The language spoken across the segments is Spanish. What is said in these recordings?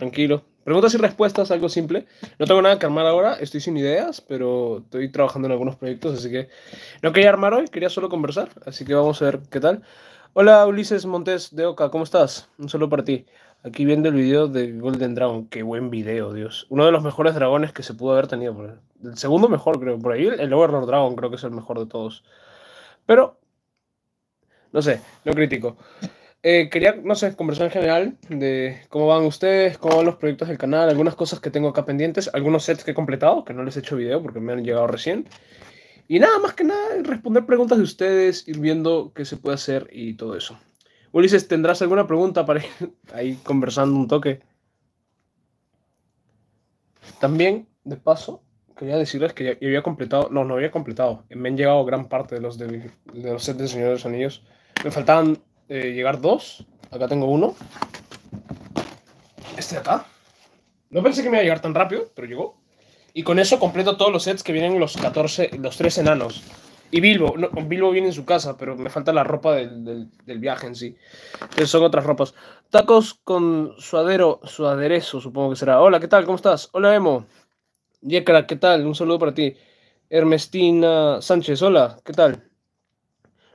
tranquilo. Preguntas y respuestas, algo simple. No tengo nada que armar ahora, estoy sin ideas, pero estoy trabajando en algunos proyectos, así que no quería armar hoy, quería solo conversar, así que vamos a ver qué tal. Hola Ulises Montes de Oca, ¿cómo estás? Un saludo para ti. Aquí viendo el video de Golden Dragon, qué buen video, Dios. Uno de los mejores dragones que se pudo haber tenido. el segundo mejor, creo, por ahí. El Overlord Dragon creo que es el mejor de todos. Pero, no sé, no critico. Eh, quería, no sé, conversar en general de cómo van ustedes, cómo van los proyectos del canal, algunas cosas que tengo acá pendientes, algunos sets que he completado, que no les he hecho video porque me han llegado recién. Y nada, más que nada, responder preguntas de ustedes, ir viendo qué se puede hacer y todo eso. Ulises, ¿tendrás alguna pregunta para ir ahí conversando un toque? También, de paso, quería decirles que ya, había completado, no, no había completado, me han llegado gran parte de los, de, los sets de Señor de los Anillos. Me faltaban eh, llegar dos. Acá tengo uno. Este de acá. No pensé que me iba a llegar tan rápido, pero llegó. Y con eso completo todos los sets que vienen los 14, los tres enanos. Y Bilbo, Bilbo viene en su casa, pero me falta la ropa del, viaje en sí. Entonces son otras ropas. Tacos con suadero, su aderezo, supongo que será. Hola, ¿qué tal? ¿Cómo estás? Hola, Emo. Yekra, ¿qué tal? Un saludo para ti. Hermestina Sánchez, hola, ¿qué tal?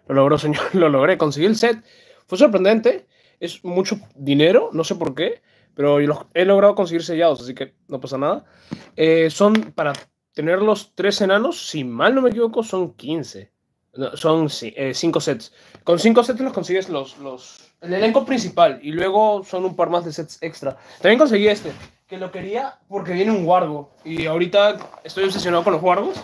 Lo logró, señor, lo logré. Conseguí el set fue sorprendente, es mucho dinero, no sé por qué, pero he logrado conseguir sellados, así que no pasa nada. Eh, son para tener los tres enanos, si mal no me equivoco, son 15. son 5 eh, sets. Con cinco sets los consigues los, los, el elenco principal y luego son un par más de sets extra. También conseguí este, que lo quería porque viene un guardo y ahorita estoy obsesionado con los guardos.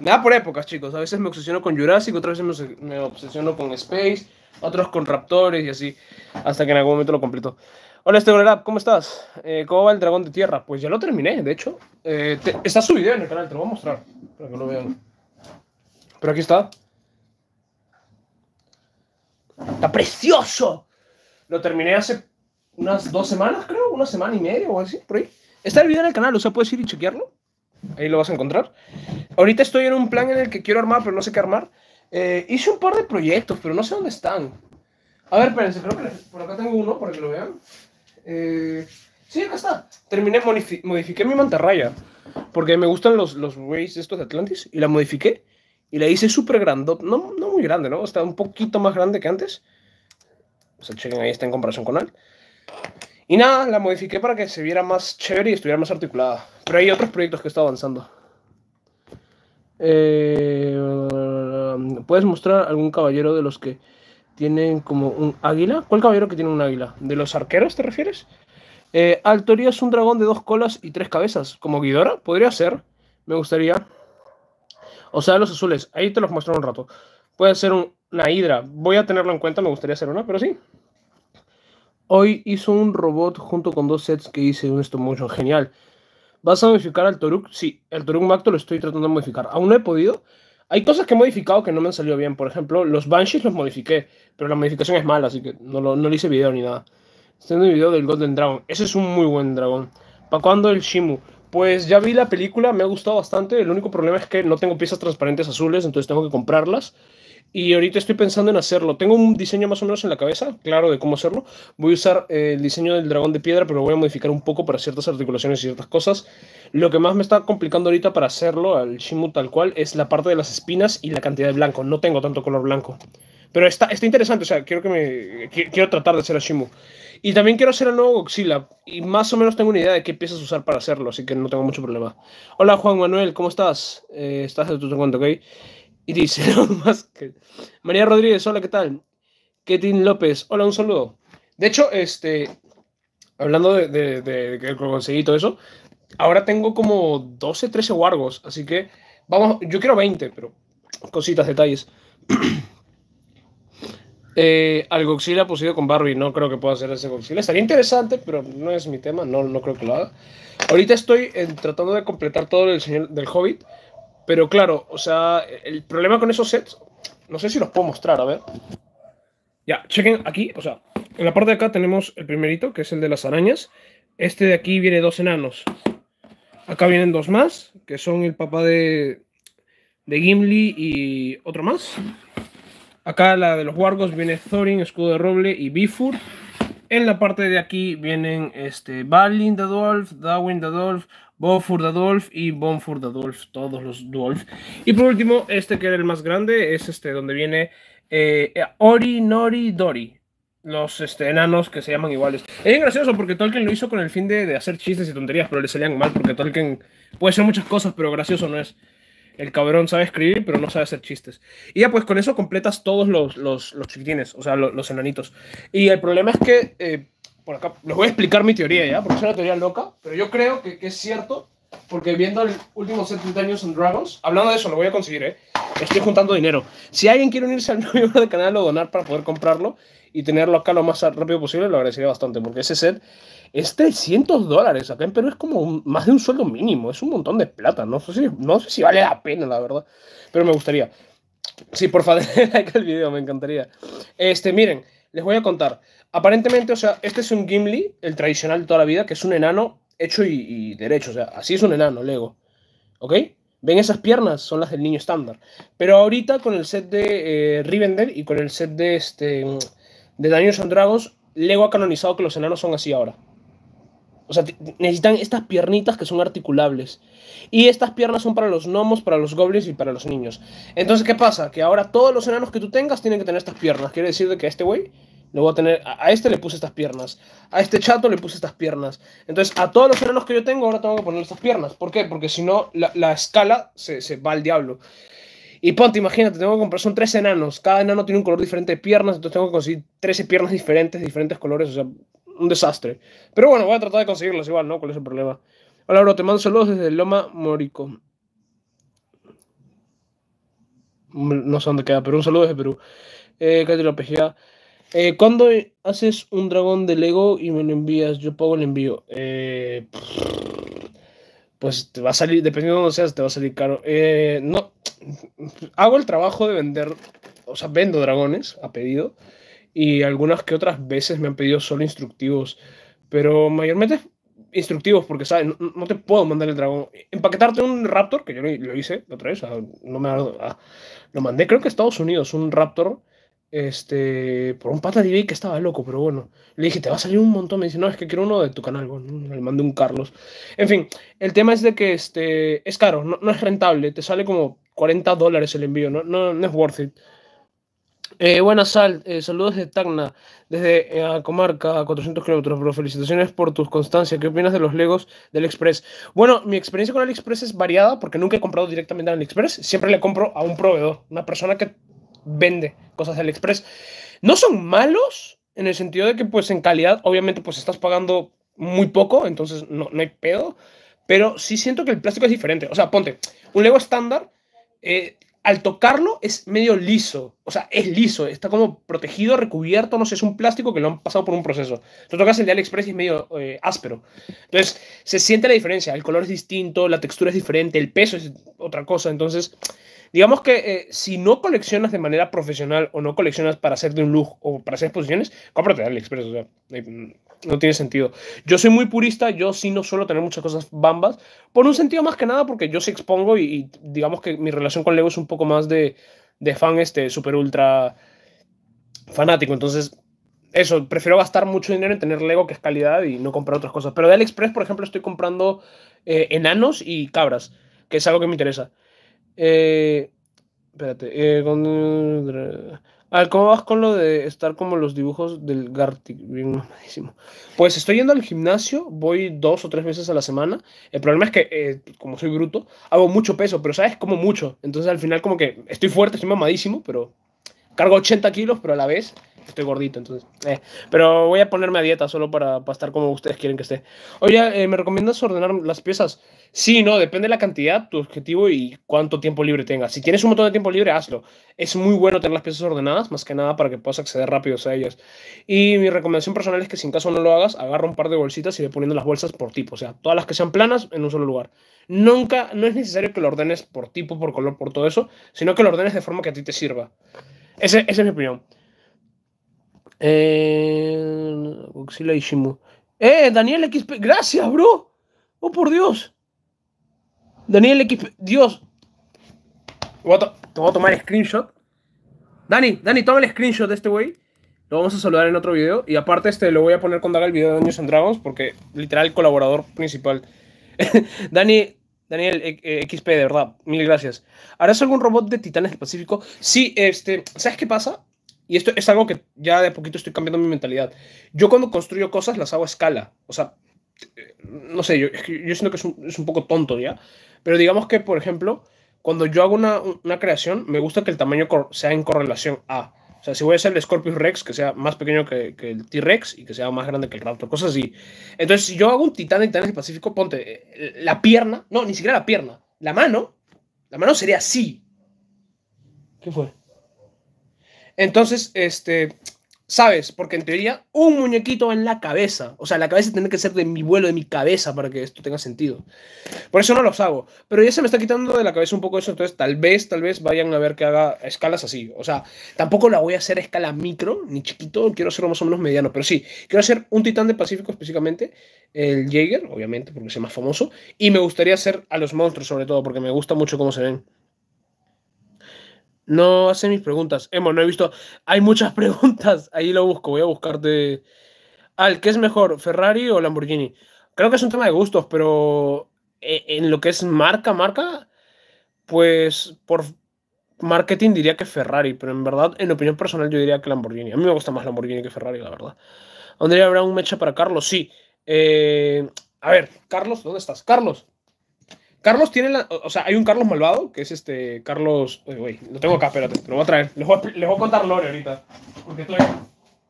Me da por épocas, chicos. A veces me obsesiono con Jurassic, otras veces me obsesiono con Space otros con raptores y así, hasta que en algún momento lo completó. Hola, Esteban ¿cómo estás? Eh, ¿Cómo va el dragón de tierra? Pues ya lo terminé, de hecho. Eh, está su video en el canal, te lo voy a mostrar, para que lo vean. Pero aquí está. ¡Está precioso! Lo terminé hace unas dos semanas, creo, una semana y media o así, por ahí. Está el video en el canal, o sea, puedes ir y chequearlo. Ahí lo vas a encontrar. Ahorita estoy en un plan en el que quiero armar, pero no sé qué armar. Eh, hice un par de proyectos, pero no sé dónde están. A ver, espérense, creo que por acá tengo uno para que lo vean. Eh, sí, acá está. Terminé, modifiqué mi mantarraya. Porque me gustan los, los estos de Atlantis. Y la modifiqué. Y la hice súper grande, No, no muy grande, ¿no? Está un poquito más grande que antes. O sea, chequen ahí, está en comparación con él. Y nada, la modifiqué para que se viera más chévere y estuviera más articulada. Pero hay otros proyectos que está avanzando. Eh, ¿Puedes mostrar algún caballero de los que tienen como un águila? ¿Cuál caballero que tiene un águila? ¿De los arqueros te refieres? Eh, Altoría es un dragón de dos colas y tres cabezas. ¿Como Guidora? Podría ser. Me gustaría. O sea, los azules. Ahí te los muestro un rato. Puede ser una hidra. Voy a tenerlo en cuenta. Me gustaría hacer una, pero sí. Hoy hizo un robot junto con dos sets que hice un stop motion genial. ¿Vas a modificar al Toruk? Sí, el Toruk Macto lo estoy tratando de modificar. Aún no he podido. Hay cosas que he modificado que no me han salido bien. Por ejemplo, los Banshees los modifiqué, pero la modificación es mala, así que no, no le hice video ni nada. Estoy en el video del Golden Dragon. Ese es un muy buen dragón. ¿Para cuándo el Shimu? Pues ya vi la película, me ha gustado bastante. El único problema es que no tengo piezas transparentes azules, entonces tengo que comprarlas. Y ahorita estoy pensando en hacerlo. Tengo un diseño más o menos en la cabeza, claro, de cómo hacerlo. Voy a usar eh, el diseño del dragón de piedra, pero lo voy a modificar un poco para ciertas articulaciones y ciertas cosas. Lo que más me está complicando ahorita para hacerlo al Shimu tal cual es la parte de las espinas y la cantidad de blanco. No tengo tanto color blanco. Pero está, está interesante, o sea, quiero, que me, quiero tratar de hacer a Shimu. Y también quiero hacer el nuevo Godzilla. Y más o menos tengo una idea de qué piezas usar para hacerlo, así que no tengo mucho problema. Hola Juan Manuel, ¿cómo estás? Eh, estás de tu cuento, ¿ok? y dice María Rodríguez, hola, ¿qué tal? Ketin López, hola, un saludo. De hecho, este, hablando de, de, conseguí todo eso, ahora tengo como 12, 13 wargos, así que vamos, yo quiero 20, pero cositas, detalles. eh, al Godzilla pues, con Barbie, no creo que pueda hacer ese Godzilla. Estaría interesante, pero no es mi tema, no, no creo que lo haga. Ahorita estoy tratando de completar todo el señor del Hobbit, pero claro, o sea, el problema con esos sets, no sé si los puedo mostrar, a ver. Ya, chequen aquí, o sea, en la parte de acá tenemos el primerito, que es el de las arañas. Este de aquí viene dos enanos. Acá vienen dos más, que son el papá de, Gimli y otro más. Acá la de los Wargos viene Thorin, Escudo de Roble y Bifur. En la parte de aquí vienen este, Balin the Dolph, Dawin the Dolph, Bonford Adolf y Bonford Adolf, todos los Dolph. Y por último, este que era el más grande, es este donde viene eh, Ori, Nori, Dori. Los este, enanos que se llaman iguales. Es gracioso porque Tolkien lo hizo con el fin de, hacer chistes y tonterías, pero le salían mal porque Tolkien puede ser muchas cosas, pero gracioso no es el cabrón sabe escribir, pero no sabe hacer chistes. Y ya, pues con eso completas todos los, los, chiquitines, o sea, los, enanitos. Y el problema es que eh, por acá, les voy a explicar mi teoría ya, porque es una teoría loca, pero yo creo que, que es cierto, porque viendo el último set de Dungeons Dragons, hablando de eso, lo voy a conseguir, ¿eh? Estoy juntando dinero. Si alguien quiere unirse al nuevo del canal o donar para poder comprarlo y tenerlo acá lo más rápido posible, lo agradecería bastante, porque ese set es 300 dólares. Acá en Perú es como más de un sueldo mínimo, es un montón de plata. No sé, si, no sé si vale la pena, la verdad, pero me gustaría. Sí, por favor, like al video, me encantaría. Este, miren, les voy a contar. Aparentemente, o sea, este es un Gimli, el tradicional de toda la vida, que es un enano hecho y, derecho. O sea, así es un enano, Lego. ¿Ok? ¿Ven esas piernas? Son las del niño estándar. Pero ahorita con el set de eh, y con el set de, este, de Daños and Dragons, Lego ha canonizado que los enanos son así ahora. O sea, necesitan estas piernitas que son articulables. Y estas piernas son para los gnomos, para los goblins y para los niños. Entonces, ¿qué pasa? Que ahora todos los enanos que tú tengas tienen que tener estas piernas. Quiere decir que este güey voy a tener, a, este le puse estas piernas, a este chato le puse estas piernas. Entonces, a todos los enanos que yo tengo, ahora tengo que poner estas piernas. ¿Por qué? Porque si no, la, escala se, va al diablo. Y ponte, imagínate, tengo que comprar, son tres enanos, cada enano tiene un color diferente de piernas, entonces tengo que conseguir 13 piernas diferentes, diferentes colores, o sea, un desastre. Pero bueno, voy a tratar de conseguirlas igual, ¿no? ¿Cuál es el problema? Hola, bro, te mando saludos desde Loma Morico. No sé dónde queda, pero un saludo desde Perú. Eh, Katy la eh, cuando haces un dragón de Lego y me lo envías, yo pago el envío. Eh, pues te va a salir, dependiendo de dónde seas, te va a salir caro. Eh, no, hago el trabajo de vender, o sea, vendo dragones a pedido y algunas que otras veces me han pedido solo instructivos, pero mayormente instructivos porque, ¿sabes? No, te puedo mandar el dragón. Empaquetarte un Raptor, que yo lo hice otra vez, no me ah, lo mandé creo que a Estados Unidos, un Raptor este, por un pata de que estaba loco, pero bueno. Le dije, te va a salir un montón. Me dice, no, es que quiero uno de tu canal. Bueno, le mandé un Carlos. En fin, el tema es de que este, es caro, no, es rentable. Te sale como 40 dólares el envío, no, no, es worth it. Eh, buenas, Sal. Eh, saludos de Tacna, desde la eh, Comarca, 400 kilómetros, pero felicitaciones por tus constancias ¿Qué opinas de los Legos del Express? Bueno, mi experiencia con AliExpress es variada porque nunca he comprado directamente en AliExpress. Siempre le compro a un proveedor, una persona que vende cosas de AliExpress. No son malos en el sentido de que pues en calidad obviamente pues estás pagando muy poco, entonces no, hay pedo, pero sí siento que el plástico es diferente. O sea, ponte, un Lego estándar, eh, al tocarlo es medio liso, o sea, es liso, está como protegido, recubierto, no sé, es un plástico que lo han pasado por un proceso. Tú tocas el de AliExpress y es medio eh, áspero. Entonces, se siente la diferencia, el color es distinto, la textura es diferente, el peso es otra cosa, entonces Digamos que eh, si no coleccionas de manera profesional o no coleccionas para hacer de un lujo o para hacer exposiciones, cómprate AliExpress, o sea, eh, mm, no tiene sentido. Yo soy muy purista, yo sí no suelo tener muchas cosas bambas, por un sentido más que nada porque yo sí expongo y, digamos que mi relación con Lego es un poco más de, fan este super ultra fanático, entonces eso, prefiero gastar mucho dinero en tener Lego que es calidad y no comprar otras cosas. Pero de AliExpress, por ejemplo, estoy comprando eh, enanos y cabras, que es algo que me interesa. Eh, espérate. Eh, ¿cómo vas con lo de estar como los dibujos del Gartic? Bien mamadísimo. Pues estoy yendo al gimnasio, voy dos o tres veces a la semana. El problema es que, eh, como soy bruto, hago mucho peso, pero sabes, como mucho. Entonces al final como que estoy fuerte, estoy mamadísimo, pero cargo 80 kilos, pero a la vez estoy gordito, entonces. Eh. Pero voy a ponerme a dieta solo para, para estar como ustedes quieren que esté. Oye, eh, ¿me recomiendas ordenar las piezas? Sí, no, depende de la cantidad, tu objetivo y cuánto tiempo libre tengas. Si tienes un montón de tiempo libre, hazlo. Es muy bueno tener las piezas ordenadas, más que nada para que puedas acceder rápido a ellas. Y mi recomendación personal es que si en caso no lo hagas, agarra un par de bolsitas y ve poniendo las bolsas por tipo. O sea, todas las que sean planas en un solo lugar. Nunca, no es necesario que lo ordenes por tipo, por color, por todo eso, sino que lo ordenes de forma que a ti te sirva. Ese, esa es mi opinión. Eh, eh, Daniel XP. Gracias, bro. Oh, por Dios. Daniel XP. Dios. te voy a tomar screenshot. Dani, Dani, toma el screenshot de este güey. Lo vamos a saludar en otro video. Y aparte, este lo voy a poner cuando haga el video de Daños and Dragons. Porque literal, colaborador principal. Dani, Daniel eh, eh, XP, de verdad, mil gracias. ¿Harás algún robot de Titanes del Pacífico? Sí, este, ¿sabes qué pasa? y esto es algo que ya de poquito estoy cambiando mi mentalidad. Yo cuando construyo cosas las hago a escala. O sea, no sé, yo, yo siento que es un, poco tonto ya. Pero digamos que, por ejemplo, cuando yo hago una, creación, me gusta que el tamaño sea en correlación a. O sea, si voy a hacer el Scorpius Rex, que sea más pequeño que, el T-Rex y que sea más grande que el Raptor, cosas así. Entonces, si yo hago un Titán de Titanes del Pacífico, ponte eh, la pierna, no, ni siquiera la pierna, la mano, la mano sería así. ¿Qué fue? Entonces, este, ¿sabes? Porque en teoría, un muñequito en la cabeza. O sea, la cabeza tiene que ser de mi vuelo, de mi cabeza, para que esto tenga sentido. Por eso no los hago. Pero ya se me está quitando de la cabeza un poco eso. Entonces, tal vez, tal vez vayan a ver que haga escalas así. O sea, tampoco la voy a hacer a escala micro, ni chiquito. Quiero hacerlo más o menos mediano. Pero sí, quiero hacer un titán de Pacífico específicamente. El Jaeger, obviamente, porque es el más famoso. Y me gustaría hacer a los monstruos, sobre todo, porque me gusta mucho cómo se ven. No hace mis preguntas. hemos no he visto. Hay muchas preguntas. Ahí lo busco. Voy a buscarte. Al, ¿qué es mejor, Ferrari o Lamborghini? Creo que es un tema de gustos, pero eh, en lo que es marca, marca, pues por marketing diría que Ferrari, pero en verdad, en opinión personal, yo diría que Lamborghini. A mí me gusta más Lamborghini que Ferrari, la verdad. ¿Andrea habrá un mecha para Carlos? Sí. Eh, a ver, Carlos, ¿dónde estás? Carlos, Carlos tiene la. O sea, hay un Carlos malvado, que es este. Carlos. Uy, eh, lo tengo acá, espérate, te lo voy a traer. Les voy a, contar Lore ahorita. Porque estoy,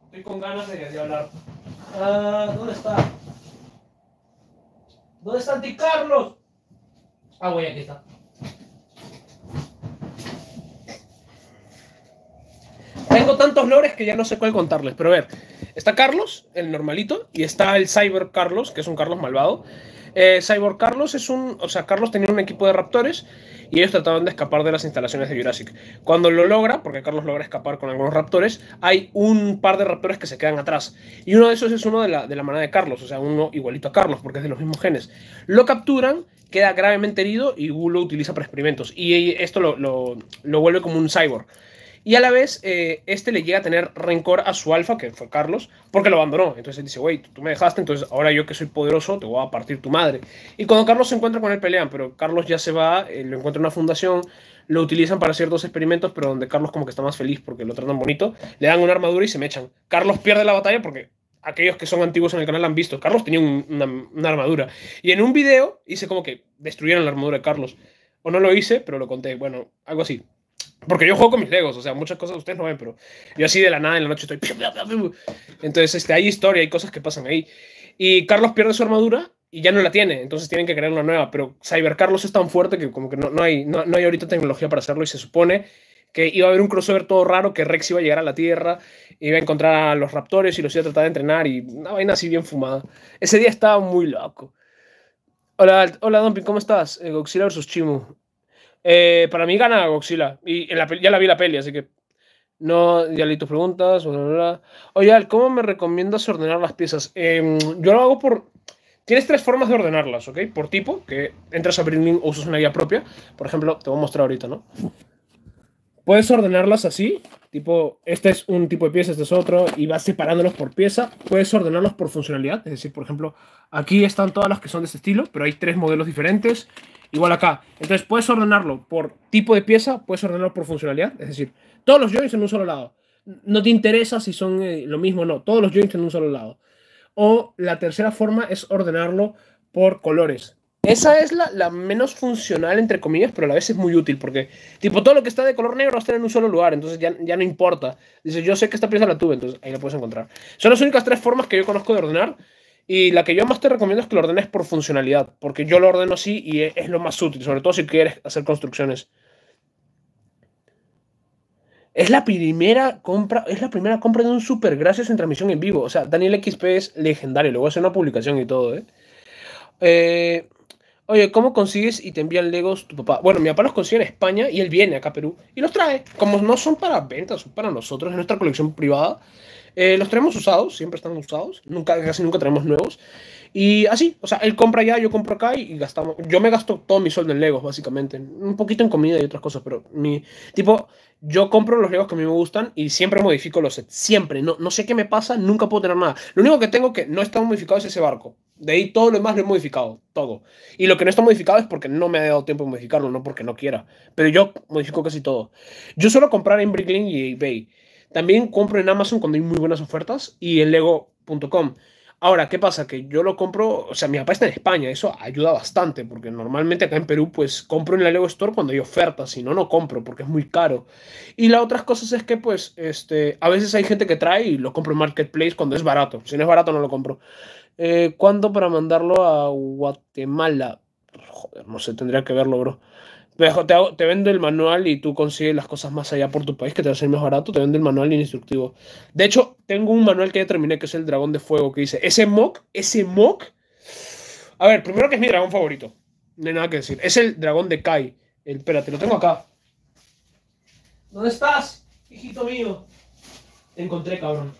estoy con ganas de, hablar. Ah, ¿Dónde está? ¿Dónde está ti, Carlos? Ah, güey, aquí está. Tengo tantos lores que ya no sé cuál contarles, pero a ver, está Carlos, el normalito, y está el Cyber Carlos, que es un Carlos malvado, eh, cyborg Carlos es un. O sea, Carlos tenía un equipo de raptores y ellos trataban de escapar de las instalaciones de Jurassic. Cuando lo logra, porque Carlos logra escapar con algunos raptores, hay un par de raptores que se quedan atrás. Y uno de esos es uno de la, de manada de Carlos, o sea, uno igualito a Carlos, porque es de los mismos genes. Lo capturan, queda gravemente herido y Wu lo utiliza para experimentos. Y esto lo, lo vuelve como un cyborg. Y a la vez, eh, este le llega a tener rencor a su alfa, que fue Carlos, porque lo abandonó. Entonces él dice, güey, tú, me dejaste, entonces ahora yo que soy poderoso te voy a partir tu madre. Y cuando Carlos se encuentra con él, pelean, pero Carlos ya se va, eh, lo encuentra en una fundación, lo utilizan para ciertos experimentos, pero donde Carlos como que está más feliz porque lo tratan bonito, le dan una armadura y se me echan Carlos pierde la batalla porque aquellos que son antiguos en el canal han visto, Carlos tenía una, una armadura. Y en un video hice como que destruyeron la armadura de Carlos. O no lo hice, pero lo conté. Bueno, algo así. Porque yo juego con mis Legos, o sea, muchas cosas ustedes no ven, pero yo así de la nada en la noche estoy. Entonces, este, hay historia, hay cosas que pasan ahí. Y Carlos pierde su armadura y ya no la tiene, entonces tienen que crear una nueva. Pero Cyber Carlos es tan fuerte que, como que no, hay, no, hay ahorita tecnología para hacerlo y se supone que iba a haber un crossover todo raro, que Rex iba a llegar a la Tierra, iba a encontrar a los raptores y los iba a tratar de entrenar y una vaina así bien fumada. Ese día estaba muy loco. Hola, hola Dumping, ¿cómo estás? Eh, Godzilla vs. Chimu. Eh, para mí gana Godzilla. Y ya la vi la peli, así que. No, ya leí tus preguntas. Oye, ¿cómo me recomiendas ordenar las piezas? Em, yo lo hago por. Tienes tres formas de ordenarlas, ¿ok? Por tipo, que entras a Brinding o usas una guía propia. Por ejemplo, te voy a mostrar ahorita, ¿no? Puedes ordenarlas así, Tipo, este es un tipo de pieza, este es otro, y vas separándolos por pieza. Puedes ordenarlos por funcionalidad, es decir, por ejemplo, aquí están todas las que son de este estilo, pero hay tres modelos diferentes, igual acá. Entonces, puedes ordenarlo por tipo de pieza, puedes ordenarlo por funcionalidad, es decir, todos los joints en un solo lado. No te interesa si son eh, lo mismo o no, todos los joints en un solo lado. O la tercera forma es ordenarlo por colores. Esa es la, menos funcional, entre comillas, pero a la vez es muy útil porque, tipo, todo lo que está de color negro está en un solo lugar, entonces ya, no importa. Dice, yo sé que esta pieza la tuve, entonces ahí la puedes encontrar. Son las únicas tres formas que yo conozco de ordenar y la que yo más te recomiendo es que lo ordenes por funcionalidad, porque yo lo ordeno así y e, es, lo más útil, sobre todo si quieres hacer construcciones. Es la primera compra, es la primera compra de un super gracias en transmisión en vivo. O sea, Daniel XP es legendario, luego hace una publicación y todo, ¿eh? eh Oye, ¿cómo consigues y te envían Legos tu papá? Bueno, mi papá los consigue en España y él viene acá a Perú y los trae. Como no son para venta, son para nosotros, es nuestra colección privada. Eh, los traemos usados, siempre están usados, nunca, casi nunca traemos nuevos. Y así, o sea, él compra allá, yo compro acá y, gastamos. Yo me gasto todo mi sueldo en Legos, básicamente. Un poquito en comida y otras cosas, pero mi. Tipo, yo compro los Legos que a mí me gustan y siempre modifico los sets. Siempre. No, no sé qué me pasa, nunca puedo tener nada. Lo único que tengo que no está modificado es ese barco. De ahí todo lo demás lo he modificado, todo. Y lo que no está modificado es porque no me ha dado tiempo de modificarlo, no porque no quiera. Pero yo modifico casi todo. Yo suelo comprar en Bricklink y eBay. También compro en Amazon cuando hay muy buenas ofertas y en lego.com. Ahora, ¿qué pasa? Que yo lo compro, o sea, mi papá está en España, eso ayuda bastante, porque normalmente acá en Perú, pues compro en la Lego Store cuando hay ofertas, si no, no compro, porque es muy caro. Y la otra cosa es que, pues, este, a veces hay gente que trae y lo compro en Marketplace cuando es barato, si no es barato no lo compro. Eh, ¿Cuándo para mandarlo a Guatemala? Joder, no sé, tendría que verlo, bro. Te, te, vendo el manual y tú consigues las cosas más allá por tu país que te va a ser más barato. Te vendo el manual instructivo. De hecho, tengo un manual que ya terminé que es el Dragón de Fuego. Que dice: Ese mock, ese mock. A ver, primero que es mi dragón favorito. No hay nada que decir. Es el dragón de Kai. El, espérate, lo tengo acá. ¿Dónde estás, hijito mío? Te encontré, cabrón.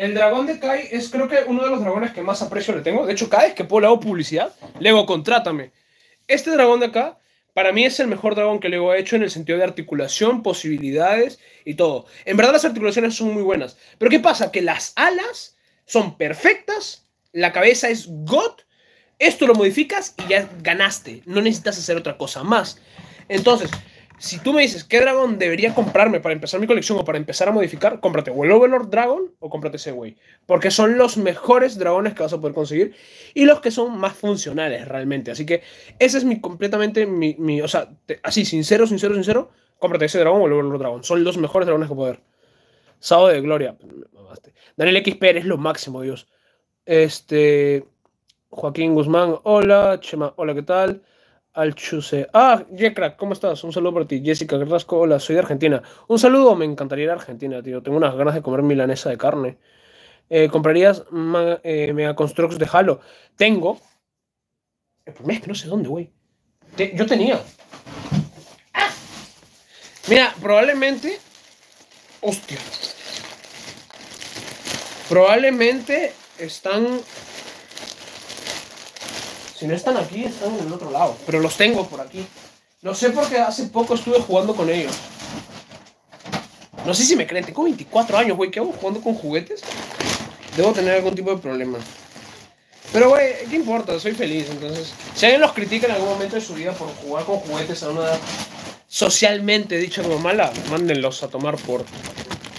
El dragón de Kai es creo que uno de los dragones que más aprecio le tengo. De hecho, cada vez que puedo le publicidad, le digo, contrátame. Este dragón de acá, para mí es el mejor dragón que Lego ha hecho en el sentido de articulación, posibilidades y todo. En verdad las articulaciones son muy buenas. Pero ¿qué pasa? Que las alas son perfectas, la cabeza es God, esto lo modificas y ya ganaste. No necesitas hacer otra cosa más. Entonces, si tú me dices qué dragón debería comprarme para empezar mi colección o para empezar a modificar, cómprate o el Overlord Dragon o cómprate ese güey. Porque son los mejores dragones que vas a poder conseguir y los que son más funcionales realmente. Así que ese es mi completamente mi. mi o sea, así, sincero, sincero, sincero, cómprate ese dragón o el Overlord Dragon. Son los mejores dragones que poder. Sábado de Gloria. Daniel XP es lo máximo, Dios. Este. Joaquín Guzmán, hola. Chema, hola, ¿qué tal? al Chuse. Ah, Jekrak, ¿cómo estás? Un saludo para ti. Jessica Carrasco, hola, soy de Argentina. Un saludo, me encantaría ir a Argentina, tío. Tengo unas ganas de comer milanesa de carne. Eh, ¿Comprarías eh, Mega Constructs de Halo? Tengo. Eh, pues que no sé dónde, güey. yo tenía. Mira, probablemente. Hostia. Probablemente están si no están aquí, están en el otro lado. Pero los tengo por aquí. No sé por qué hace poco estuve jugando con ellos. No sé si me creen, tengo 24 años, güey. ¿Qué hago jugando con juguetes? Debo tener algún tipo de problema. Pero, güey, ¿qué importa? Soy feliz, entonces. Si alguien los critica en algún momento de su vida por jugar con juguetes a una edad socialmente dicha como mala, mándenlos a tomar por.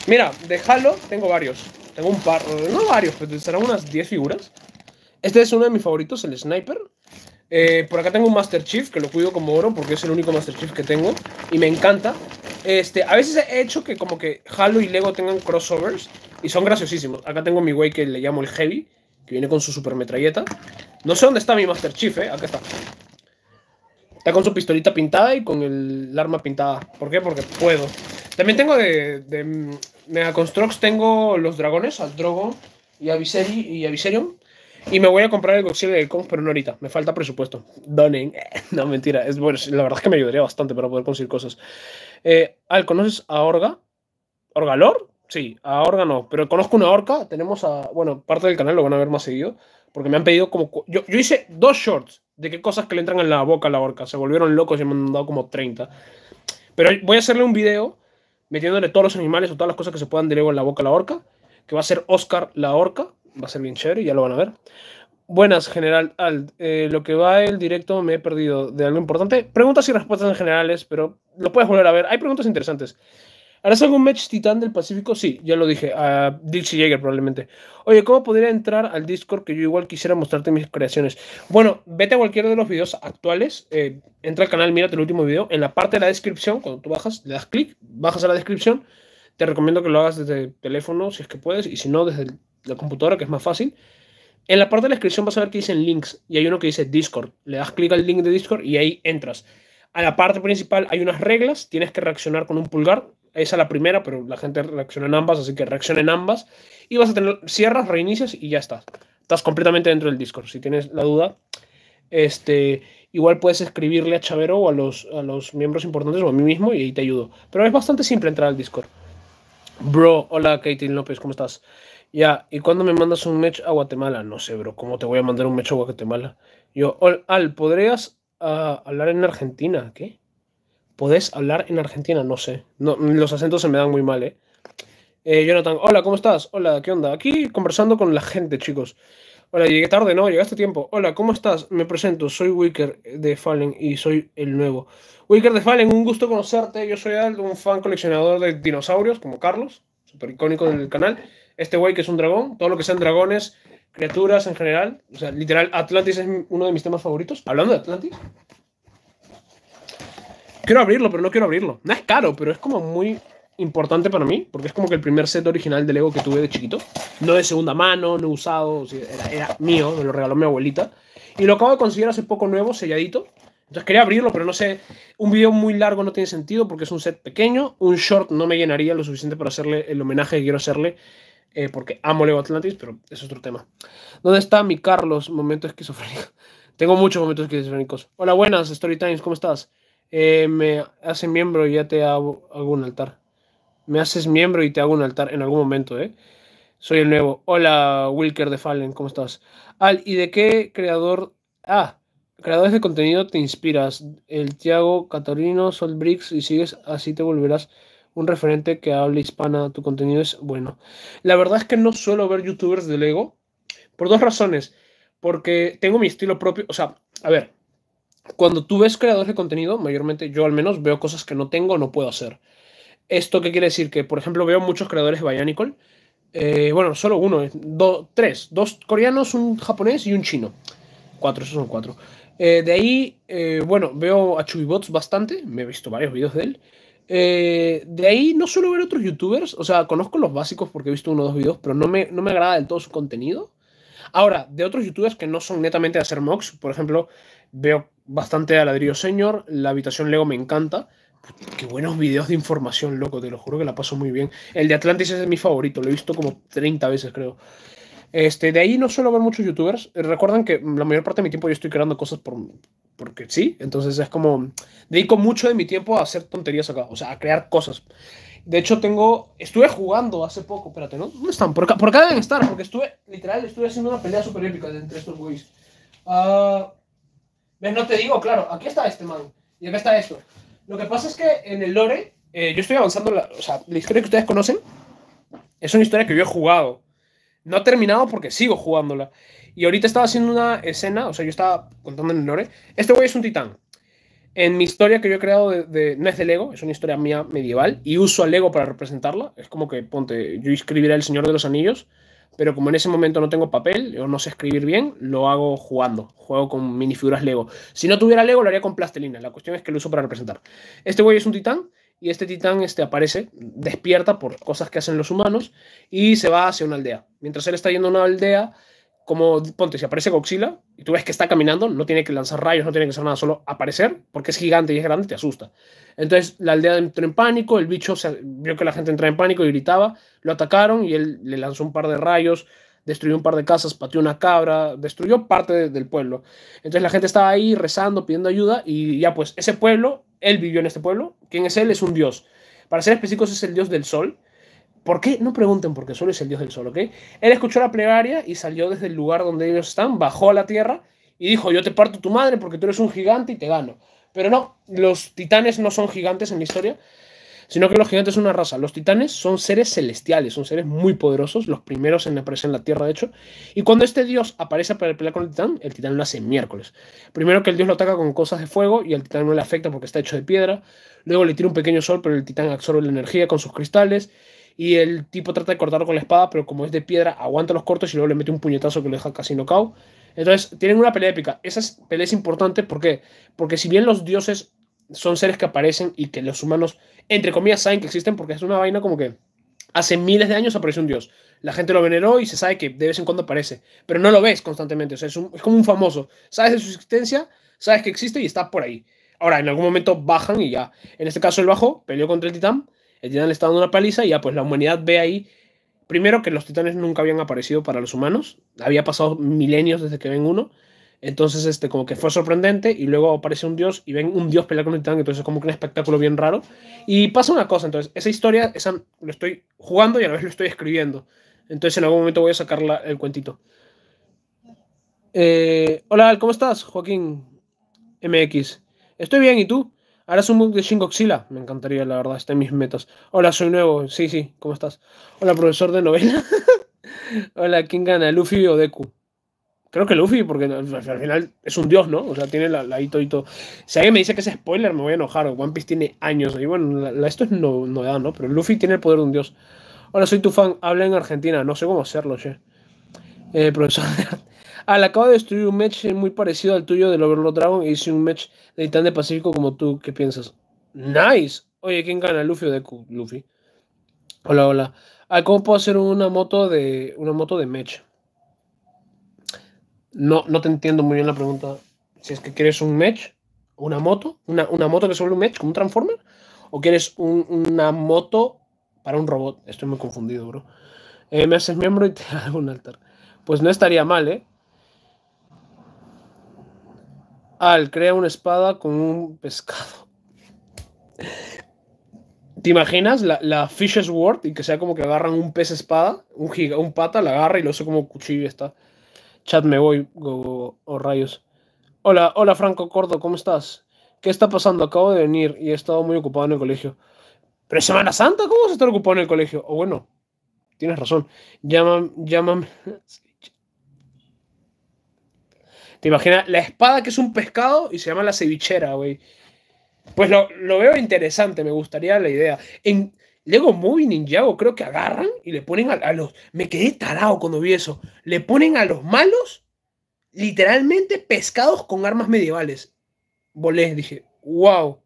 Mira, déjalo. tengo varios. Tengo un par, no varios, pero serán unas 10 figuras. Este es uno de mis favoritos, el Sniper. Eh, por acá tengo un Master Chief, que lo cuido como oro porque es el único Master Chief que tengo y me encanta. Este, a veces he hecho que como que Halo y Lego tengan crossovers y son graciosísimos. Acá tengo mi güey que le llamo el Heavy, que viene con su super No sé dónde está mi Master Chief, eh. Acá está. Está con su pistolita pintada y con el arma pintada. ¿Por qué? Porque puedo. También tengo de, mm, Mega Constructs, tengo los dragones, al Drogo y a y a Viserion. Y me voy a comprar el Godzilla de Kong, pero no ahorita. Me falta presupuesto. Donen. No, mentira. Es, bueno, la verdad es que me ayudaría bastante para poder conseguir cosas. Eh, Al, ¿conoces a Orga? ¿Orgalor? Sí, a Orga no. Pero conozco una Orca. Tenemos a. Bueno, parte del canal lo van a ver más seguido. Porque me han pedido como. Yo, hice dos shorts de qué cosas que le entran en la boca a la orca. Se volvieron locos y me han dado como 30. Pero voy a hacerle un video metiéndole todos los animales o todas las cosas que se puedan de en la boca a la orca que va a ser Oscar la Orca. Va a ser bien chévere, ya lo van a ver. Buenas, general al eh, lo que va el directo me he perdido de algo importante. Preguntas y respuestas en generales, pero lo puedes volver a ver. Hay preguntas interesantes. ¿Harás algún match titán del Pacífico? Sí, ya lo dije. A Dixie Jagger probablemente. Oye, ¿cómo podría entrar al Discord que yo igual quisiera mostrarte mis creaciones? Bueno, vete a cualquiera de los videos actuales. Eh, entra al canal, mírate el último video. En la parte de la descripción, cuando tú bajas, le das clic, bajas a la descripción te recomiendo que lo hagas desde teléfono, si es que puedes, y si no, desde la computadora, que es más fácil. En la parte de la descripción vas a ver que dicen links y hay uno que dice Discord. Le das clic al link de Discord y ahí entras. A la parte principal hay unas reglas, tienes que reaccionar con un pulgar. Esa es la primera, pero la gente reacciona en ambas, así que reacciona en ambas. Y vas a tener, cierras, reinicias y ya estás. Estás completamente dentro del Discord. Si tienes la duda, este, igual puedes escribirle a Chavero o a los, a los miembros importantes o a mí mismo y ahí te ayudo. Pero es bastante simple entrar al Discord. Bro, hola Katie López, ¿cómo estás? Ya, ¿y cuándo me mandas un match a Guatemala? No sé, bro, ¿cómo te voy a mandar un match a Guatemala? Yo, Al, ¿podrías ah, hablar en Argentina? ¿Qué? ¿Podés hablar en Argentina? No sé. los acentos se me dan muy mal, ¿eh? ¿eh? Jonathan, hola, ¿cómo estás? Hola, ¿qué onda? Aquí conversando con la gente, chicos. Hola, llegué tarde, ¿no? Llegaste a tiempo. Hola, ¿cómo estás? Me presento, soy Wicker de Fallen y soy el nuevo. Wicker de Fallen, un gusto conocerte. Yo soy un fan coleccionador de dinosaurios, como Carlos, súper icónico del canal. Este güey que es un dragón, todo lo que sean dragones, criaturas en general. O sea, literal, Atlantis es uno de mis temas favoritos. Hablando de Atlantis. Quiero abrirlo, pero no quiero abrirlo. No es caro, pero es como muy importante para mí, porque es como que el primer set original de Lego que tuve de chiquito. No de segunda mano, no usado, era, mío, me lo regaló mi abuelita. Y lo acabo de conseguir hace poco nuevo, selladito. Entonces quería abrirlo, pero no sé, un video muy largo no tiene sentido porque es un set pequeño, un short no me llenaría lo suficiente para hacerle el homenaje que quiero hacerle, eh, porque amo Lego Atlantis, pero es otro tema. ¿Dónde está mi Carlos? Momento esquizofrénico. Tengo muchos momentos esquizofrénicos. Hola, buenas, Storytimes, ¿cómo estás? Eh, me hacen miembro y ya te hago, hago un altar. Me haces miembro y te hago un altar en algún momento, ¿eh? Soy el nuevo. Hola, Wilker de Fallen, ¿cómo estás? Al, ¿y de qué creador? Ah, creadores de contenido te inspiras. El Tiago Catarino, Sol Bricks, y sigues así te volverás un referente que hable hispana. Tu contenido es bueno. La verdad es que no suelo ver youtubers de Lego por dos razones. Porque tengo mi estilo propio. O sea, a ver, cuando tú ves creadores de contenido, mayormente yo al menos veo cosas que no tengo o no puedo hacer. ¿Esto qué quiere decir? Que, por ejemplo, veo muchos creadores de Bionicle. Eh, bueno, solo uno, tres, dos coreanos, un japonés y un chino. Cuatro, esos son cuatro. Eh, de ahí, eh, bueno, veo a Chubibots bastante, me he visto varios videos de él. de ahí no suelo ver otros youtubers, o sea, conozco los básicos porque he visto uno o dos videos, pero no me, no me agrada del todo su contenido. Ahora, de otros youtubers que no son netamente de hacer mocks, por ejemplo, veo bastante a Ladrillo Señor, la habitación Lego me encanta. Qué buenos videos de información, loco, te lo juro que la paso muy bien. El de Atlantis es mi favorito, lo he visto como 30 veces, creo. Este, de ahí no suelo ver muchos youtubers. Recuerdan que la mayor parte de mi tiempo yo estoy creando cosas por, porque sí. Entonces es como. Dedico mucho de mi tiempo a hacer tonterías acá, o sea, a crear cosas. De hecho, tengo. Estuve jugando hace poco, espérate, ¿no? ¿Dónde están? Por acá, por deben estar, porque estuve, literal, estuve haciendo una pelea súper épica entre estos güeyes. Ah, no te digo, claro, aquí está este man. Y acá está esto. Lo que pasa es que en el lore, eh, yo estoy avanzando, la, o sea, la historia que ustedes conocen es una historia que yo he jugado. No ha terminado porque sigo jugándola. Y ahorita estaba haciendo una escena, o sea, yo estaba contando en el lore. Este güey es un titán. En mi historia que yo he creado, de, no es de Lego, es una historia mía medieval y uso a Lego para representarla. Es como que, ponte, yo escribiré El Señor de los Anillos pero como en ese momento no tengo papel o no sé escribir bien, lo hago jugando, juego con minifiguras Lego. Si no tuviera Lego, lo haría con plastilina, la cuestión es que lo uso para representar. Este güey es un titán y este titán este, aparece, despierta por cosas que hacen los humanos y se va hacia una aldea. Mientras él está yendo a una aldea, como ponte, si aparece Godzilla y tú ves que está caminando, no tiene que lanzar rayos, no tiene que hacer nada, solo aparecer, porque es gigante y es grande, te asusta. Entonces la aldea entró en pánico, el bicho vio que la gente entraba en pánico y gritaba, lo atacaron y él le lanzó un par de rayos, destruyó un par de casas, pateó una cabra, destruyó parte del pueblo. Entonces la gente estaba ahí rezando, pidiendo ayuda y ya pues ese pueblo, él vivió en este pueblo, ¿quién es él? Es un dios. Para ser específicos es el dios del sol ¿Por qué? No pregunten, porque solo es el Dios del Sol, ¿ok? Él escuchó la plegaria y salió desde el lugar donde ellos están, bajó a la tierra y dijo, yo te parto tu madre porque tú eres un gigante y te gano. Pero no, los titanes no son gigantes en la historia, sino que los gigantes son una raza. Los titanes son seres celestiales, son seres muy poderosos, los primeros en aparecer en la Tierra, de hecho. Y cuando este dios aparece para pelear con el titán, el titán lo hace en miércoles. Primero que el dios lo ataca con cosas de fuego y el titán no le afecta porque está hecho de piedra. Luego le tira un pequeño sol, pero el titán absorbe la energía con sus cristales. Y el tipo trata de cortarlo con la espada, pero como es de piedra, aguanta los cortos y luego le mete un puñetazo que lo deja casi nocaut. Entonces, tienen una pelea épica. Esa pelea es importante ¿por qué? porque si bien los dioses son seres que aparecen y que los humanos, entre comillas, saben que existen, porque es una vaina como que hace miles de años apareció un dios. La gente lo veneró y se sabe que de vez en cuando aparece, pero no lo ves constantemente. O sea, es, como un famoso. Sabes de su existencia, sabes que existe y está por ahí. Ahora, en algún momento bajan y ya. En este caso, el bajo peleó contra el titán el titán le está dando una paliza y ya pues la humanidad ve ahí, primero que los titanes nunca habían aparecido para los humanos, había pasado milenios desde que ven uno, entonces este como que fue sorprendente y luego aparece un dios y ven un dios pelear con un titán, entonces es como que un espectáculo bien raro. Y pasa una cosa, entonces esa historia esa, lo estoy jugando y a la vez lo estoy escribiendo, entonces en algún momento voy a sacar el cuentito. Eh, hola, ¿cómo estás, Joaquín MX? Estoy bien, ¿y tú? es un book de Shin Me encantaría, la verdad, este mis metas. Hola, soy nuevo. Sí, sí, ¿cómo estás? Hola, profesor de novela. Hola, ¿quién gana? ¿Luffy o Deku? Creo que Luffy, porque al final es un dios, ¿no? O sea, tiene la, hito y todo. Si alguien me dice que es spoiler, me voy a enojar. One Piece tiene años. Y bueno, esto es no, novedad, ¿no? Pero Luffy tiene el poder de un dios. Hola, soy tu fan. Habla en Argentina. No sé cómo hacerlo, che. Eh, profesor Al ah, acabo de destruir un match muy parecido al tuyo del Overlord Dragon. y hice un match de Titán de Pacífico como tú. ¿Qué piensas? ¡Nice! Oye, ¿quién gana? ¿Luffy o Deku? Luffy. Hola, hola. Ah, ¿Cómo puedo hacer una moto de una moto de match? No, no te entiendo muy bien la pregunta. Si es que quieres un match, una moto, una, moto que suele un match, como un Transformer, o quieres una moto para un robot. Estoy muy confundido, bro. Eh, me haces miembro y te hago un altar. Pues no estaría mal, ¿eh? Al, crea una espada con un pescado. ¿Te imaginas la, la Fish's Word y que sea como que agarran un pez espada, un, giga, un pata, la agarra y lo sé como cuchillo? Está. Chat, me voy, o oh, rayos. Hola, hola Franco Cordo, ¿cómo estás? ¿Qué está pasando? Acabo de venir y he estado muy ocupado en el colegio. ¿Pero es Semana Santa? ¿Cómo vas a estar ocupado en el colegio? O bueno, tienes razón. Llámame, llámame, ¿Te imaginas? La espada que es un pescado y se llama la cevichera, güey. Pues lo, veo interesante, me gustaría la idea. En Lego Movie Ninjago creo que agarran y le ponen a, los... Me quedé tarado cuando vi eso. Le ponen a los malos literalmente pescados con armas medievales. Volé, dije, wow,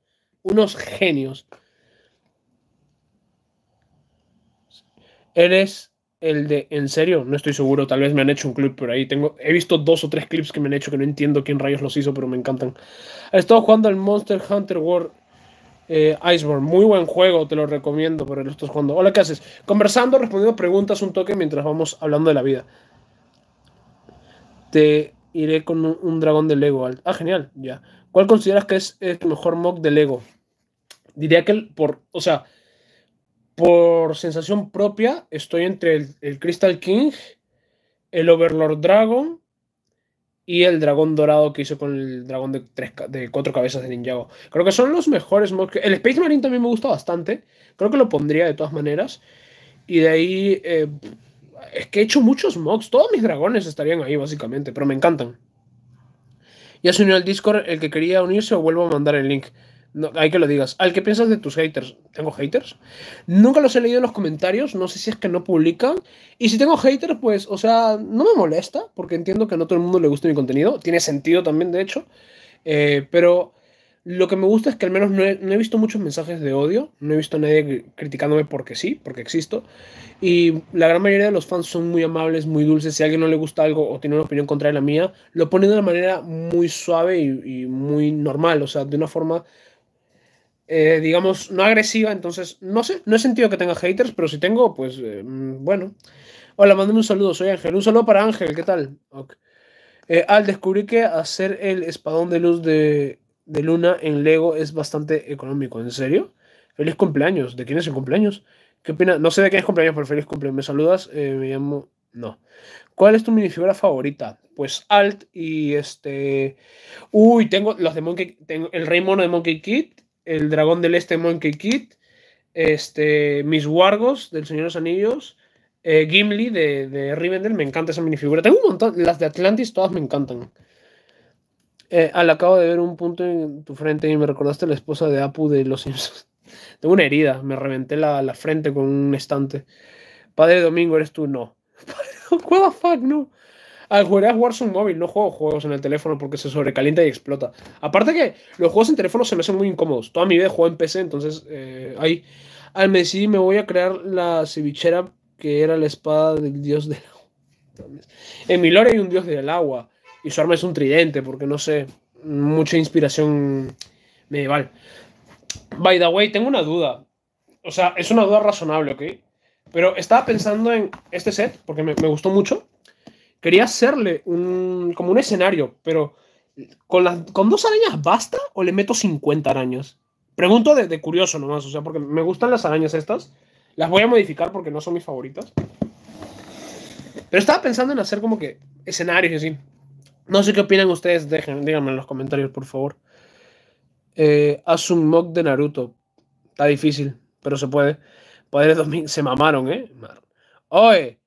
unos genios. Eres el de en serio, no estoy seguro, tal vez me han hecho un clip por ahí. Tengo, he visto dos o tres clips que me han hecho que no entiendo quién rayos los hizo, pero me encantan. He estado jugando al Monster Hunter World eh, Iceborne, muy buen juego, te lo recomiendo, por el estás jugando. Hola, ¿qué haces? Conversando, respondiendo preguntas, un toque mientras vamos hablando de la vida. Te iré con un, dragón de Lego. Ah, genial, ya. ¿Cuál consideras que es, el mejor mock de Lego? Diría que el, por, o sea, por sensación propia, estoy entre el, Crystal King, el Overlord Dragon y el Dragón Dorado que hizo con el Dragón de, cuatro cabezas de Ninjago. Creo que son los mejores mods. El Space Marine también me gusta bastante. Creo que lo pondría de todas maneras. Y de ahí. Eh, es que he hecho muchos mods. Todos mis dragones estarían ahí, básicamente. Pero me encantan. Ya se unió al Discord. El que quería unirse, o vuelvo a mandar el link hay que lo digas. Al que piensas de tus haters. ¿Tengo haters? Nunca los he leído en los comentarios. No sé si es que no publican. Y si tengo haters, pues, o sea, no me molesta. Porque entiendo que no todo el mundo le gusta mi contenido. Tiene sentido también, de hecho. Eh, pero lo que me gusta es que al menos no he, visto muchos mensajes de odio. No he visto a nadie criticándome porque sí, porque existo. Y la gran mayoría de los fans son muy amables, muy dulces. Si alguien no le gusta algo o tiene una opinión contraria a la mía, lo pone de una manera muy suave y, y muy normal. O sea, de una forma eh, digamos, no agresiva, entonces no sé, no he sentido que tenga haters, pero si tengo, pues eh, mm, bueno. Hola, mandame un saludo, soy Ángel. Un saludo para Ángel, ¿qué tal? Eh, al descubrí que hacer el espadón de luz de, Luna en Lego es bastante económico, ¿en serio? Feliz cumpleaños, ¿de quién es el cumpleaños? ¿Qué opina? No sé de quién es cumpleaños, pero feliz cumpleaños. ¿Me saludas? me llamo. No. ¿Cuál es tu minifigura favorita? Pues Alt y este. Uy, tengo los de Monkey. Tengo el Rey Mono de Monkey Kid el dragón del este Monkey Kid, este, Mis Wargos del Señor de los Anillos, eh, Gimli de, de, Rivendell, me encanta esa minifigura. Tengo un montón, las de Atlantis todas me encantan. Eh, al acabo de ver un punto en tu frente y me recordaste la esposa de Apu de Los Simpsons. Tengo una herida, me reventé la, la frente con un estante. Padre Domingo, ¿eres tú? No. What the fuck, no al ah, jugaré a Warzone móvil, no juego juegos en el teléfono porque se sobrecalienta y explota. Aparte que los juegos en teléfono se me hacen muy incómodos. Toda mi vida juego en PC, entonces eh, ahí al Messi me voy a crear la cevichera que era la espada del dios del agua. En mi lore hay un dios del agua y su arma es un tridente porque no sé, mucha inspiración medieval. By the way, tengo una duda. O sea, es una duda razonable, ¿ok? Pero estaba pensando en este set porque me gustó mucho. Quería hacerle un, como un escenario, pero ¿con, ¿con dos arañas basta o le meto 50 arañas? Pregunto de, curioso nomás, o sea, porque me gustan las arañas estas. Las voy a modificar porque no son mis favoritas. Pero estaba pensando en hacer como que escenarios y así. No sé qué opinan ustedes, díganme en los comentarios, por favor. Eh, haz un mock de Naruto. Está difícil, pero se puede. Padres 2000 se mamaron, ¿eh? Oye,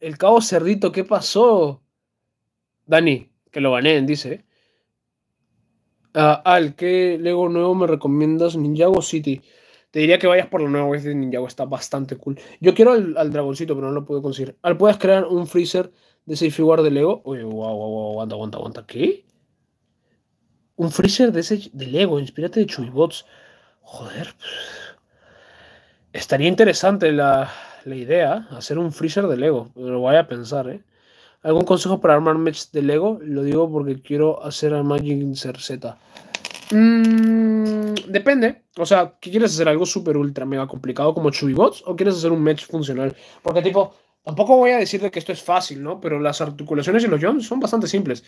el cabo Cerdito, ¿qué pasó? Dani, que lo baneen, dice. Ah, al, ¿qué Lego nuevo me recomiendas? Ninjago City. Te diría que vayas por lo nuevo, de Ninjago está bastante cool. Yo quiero al, dragoncito, pero no lo puedo conseguir. Al, ¿puedes crear un freezer de ese de Lego? Uy, wow, wow, wow, aguanta, aguanta, aguanta. ¿Qué? Un freezer de ese de Lego, inspírate de Chuybots. Joder. Estaría interesante la, la idea, hacer un freezer de Lego. Lo voy a pensar, ¿eh? ¿Algún consejo para armar match de Lego? Lo digo porque quiero hacer a Magic Z. Mm, depende. O sea, ¿qué quieres hacer? ¿Algo súper ultra mega complicado como bots ¿O quieres hacer un match funcional? Porque, tipo, tampoco voy a decirte que esto es fácil, ¿no? Pero las articulaciones y los jumps son bastante simples.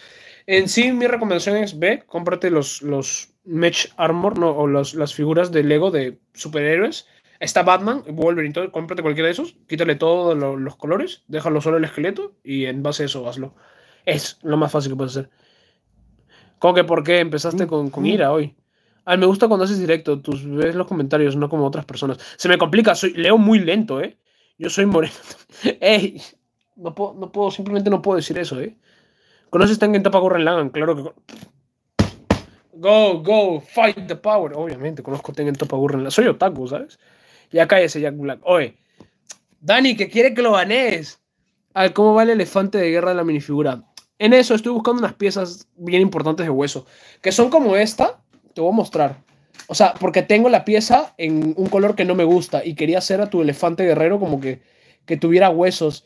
En sí, mi recomendación es: ve, cómprate los, los match armor, ¿no? O las figuras de Lego de superhéroes Está Batman, Wolverine, todo, cómprate cualquiera de esos, quítale todos los colores, déjalo solo el esqueleto y en base a eso hazlo. Es lo más fácil que puedes hacer. ¿Con que por qué empezaste mm, con, con mm. ira hoy? Ay, ah, me gusta cuando haces directo, tus ves los comentarios, no como otras personas. Se me complica, soy, leo muy lento, ¿eh? Yo soy moreno. ¡Ey! No puedo, puedo, simplemente no puedo decir eso, ¿eh? ¿Conoces Tengen Topa Gurren Claro que. Go, go, fight the power. Obviamente, conozco Tengen Topa Gurren Soy otaku, ¿sabes? Ya cállese, Jack Black. Oye, Dani, que quiere que lo banees. Al cómo va el elefante de guerra de la minifigura. En eso estoy buscando unas piezas bien importantes de hueso, que son como esta. Te voy a mostrar. O sea, porque tengo la pieza en un color que no me gusta y quería hacer a tu elefante guerrero como que, tuviera huesos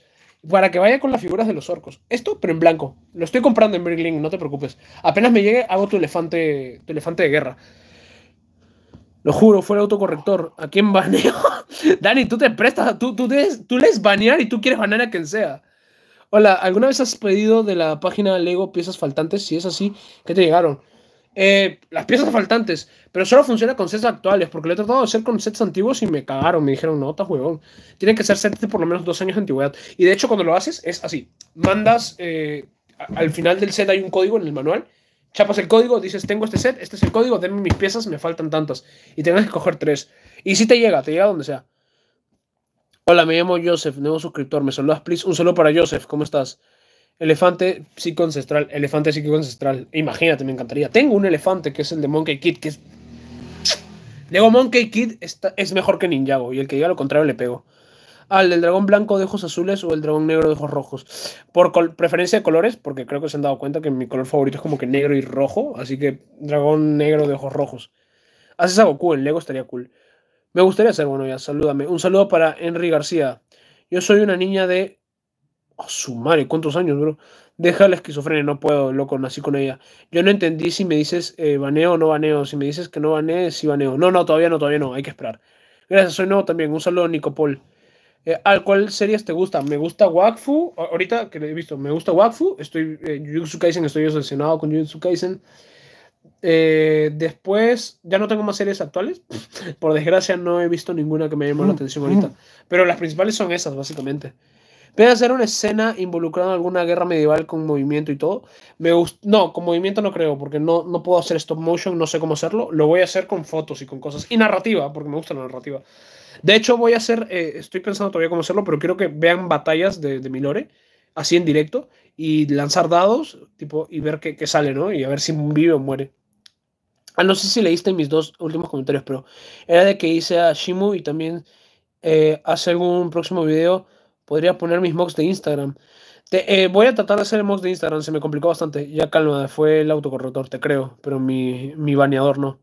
para que vaya con las figuras de los orcos. Esto, pero en blanco. Lo estoy comprando en Berlin, no te preocupes. Apenas me llegue, hago tu elefante, tu elefante de guerra. Lo juro, fue el autocorrector. ¿A quién baneo? Dani, tú te prestas, tú, tú, tú lees banear y tú quieres banear a quien sea. Hola, ¿alguna vez has pedido de la página Lego piezas faltantes? Si es así, ¿qué te llegaron? Eh, las piezas faltantes, pero solo funciona con sets actuales, porque lo he tratado de hacer con sets antiguos y me cagaron, me dijeron, no, está huevón. Tienen que ser sets de por lo menos dos años de antigüedad. Y de hecho, cuando lo haces, es así. Mandas, eh, al final del set hay un código en el manual chapas el código, dices, tengo este set, este es el código, denme mis piezas, me faltan tantas. Y tienes que coger tres. Y si te llega, te llega donde sea. Hola, me llamo Joseph, nuevo suscriptor, me saludas, please. Un saludo para Joseph, ¿cómo estás? Elefante psico ancestral, elefante psico ancestral. Imagínate, me encantaría. Tengo un elefante que es el de Monkey Kid, que es... Lego Monkey Kid es mejor que Ninjago, y el que diga lo contrario le pego al ah, del dragón blanco de ojos azules o el dragón negro de ojos rojos. Por preferencia de colores, porque creo que se han dado cuenta que mi color favorito es como que negro y rojo, así que dragón negro de ojos rojos. Haces algo cool en Lego, estaría cool. Me gustaría hacer, bueno, ya, salúdame. Un saludo para Henry García. Yo soy una niña de. Oh, su madre, ¿cuántos años, bro? Deja la esquizofrenia, no puedo, loco, nací con ella. Yo no entendí si me dices eh, baneo o no baneo. Si me dices que no baneo, sí baneo. No, no, todavía no, todavía no, hay que esperar. Gracias, soy nuevo también. Un saludo, Nicopol. Eh, ¿Al cuál series te gusta? Me gusta Wakfu, ahorita que lo he visto, me gusta Wakfu, estoy, eh, Jujutsu estoy obsesionado con Jujutsu Kaisen. Eh, después, ya no tengo más series actuales. Por desgracia, no he visto ninguna que me llame la mm, atención ahorita. Mm. Pero las principales son esas, básicamente. Puede hacer una escena involucrada en alguna guerra medieval con movimiento y todo. Me no, con movimiento no creo, porque no, no puedo hacer stop motion, no sé cómo hacerlo. Lo voy a hacer con fotos y con cosas. Y narrativa, porque me gusta la narrativa. De hecho, voy a hacer, eh, estoy pensando todavía cómo hacerlo, pero quiero que vean batallas de, de Milore, así en directo, y lanzar dados, tipo, y ver qué, sale, ¿no? Y a ver si vive o muere. Ah, no sé si leíste mis dos últimos comentarios, pero era de que hice a Shimu y también eh, hace algún próximo video podría poner mis mocks de Instagram. Eh, voy a tratar de hacer el mock de Instagram, se me complicó bastante. Ya calma, fue el autocorrector, te creo, pero mi, mi baneador no.